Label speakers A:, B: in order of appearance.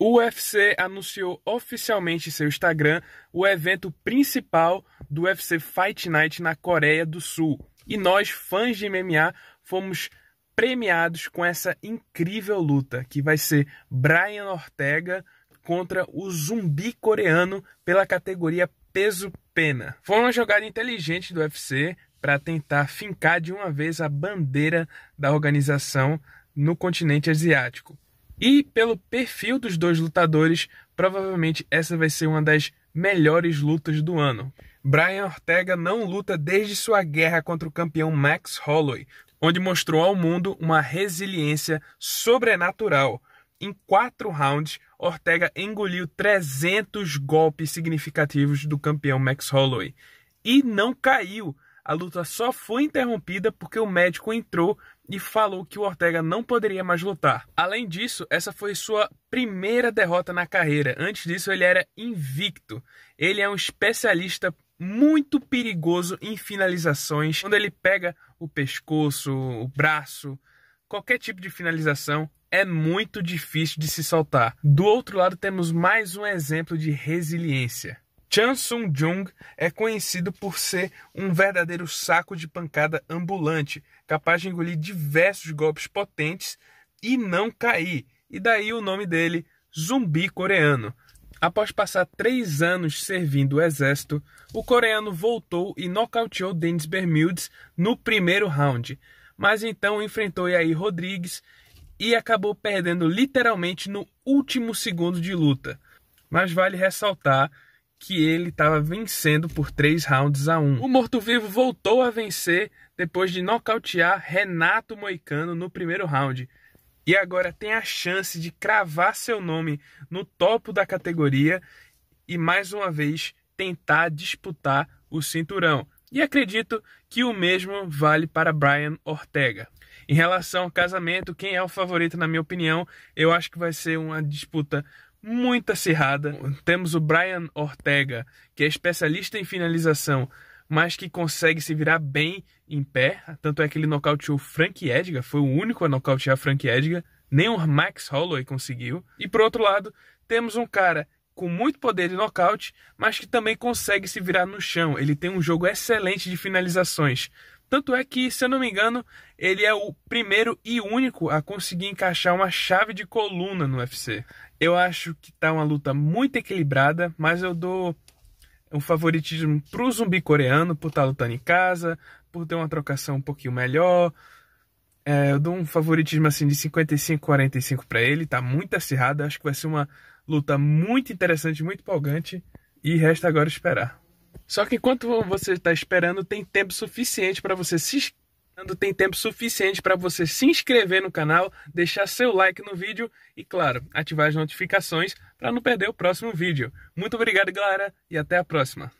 A: O UFC anunciou oficialmente em seu Instagram o evento principal do UFC Fight Night na Coreia do Sul. E nós, fãs de MMA, fomos premiados com essa incrível luta, que vai ser Brian Ortega contra o zumbi coreano pela categoria peso pena. Foi uma jogada inteligente do UFC para tentar fincar de uma vez a bandeira da organização no continente asiático. E pelo perfil dos dois lutadores, provavelmente essa vai ser uma das melhores lutas do ano. Brian Ortega não luta desde sua guerra contra o campeão Max Holloway, onde mostrou ao mundo uma resiliência sobrenatural. Em quatro rounds, Ortega engoliu 300 golpes significativos do campeão Max Holloway e não caiu. A luta só foi interrompida porque o médico entrou e falou que o Ortega não poderia mais lutar. Além disso, essa foi sua primeira derrota na carreira. Antes disso, ele era invicto. Ele é um especialista muito perigoso em finalizações. Quando ele pega o pescoço, o braço, qualquer tipo de finalização, é muito difícil de se soltar. Do outro lado, temos mais um exemplo de resiliência. Chan Sung-jung é conhecido por ser um verdadeiro saco de pancada ambulante, capaz de engolir diversos golpes potentes e não cair, e daí o nome dele, zumbi coreano. Após passar três anos servindo o exército, o coreano voltou e nocauteou Dennis Bermudes no primeiro round, mas então enfrentou Yair Rodrigues e acabou perdendo literalmente no último segundo de luta. Mas vale ressaltar que ele estava vencendo por 3 rounds a 1. O morto-vivo voltou a vencer depois de nocautear Renato Moicano no primeiro round. E agora tem a chance de cravar seu nome no topo da categoria e mais uma vez tentar disputar o cinturão. E acredito que o mesmo vale para Brian Ortega. Em relação ao casamento, quem é o favorito, na minha opinião, eu acho que vai ser uma disputa muito acirrada. Temos o Brian Ortega, que é especialista em finalização, mas que consegue se virar bem em pé. Tanto é que ele nocauteou Frank Edgar, foi o único a nocautear Frank Edgar. Nem o Max Holloway conseguiu. E por outro lado, temos um cara com muito poder de nocaute, mas que também consegue se virar no chão. Ele tem um jogo excelente de finalizações. Tanto é que, se eu não me engano, ele é o primeiro e único a conseguir encaixar uma chave de coluna no UFC. Eu acho que tá uma luta muito equilibrada, mas eu dou um favoritismo pro zumbi coreano por estar tá lutando em casa, por ter uma trocação um pouquinho melhor. É, eu dou um favoritismo assim de 55-45 para ele, tá muito acirrada. Acho que vai ser uma luta muito interessante, muito empolgante. E resta agora esperar. Só que enquanto você está esperando, tem tempo suficiente para você se tem tempo suficiente para você se inscrever no canal, deixar seu like no vídeo e, claro, ativar as notificações para não perder o próximo vídeo. Muito obrigado, galera, e até a próxima!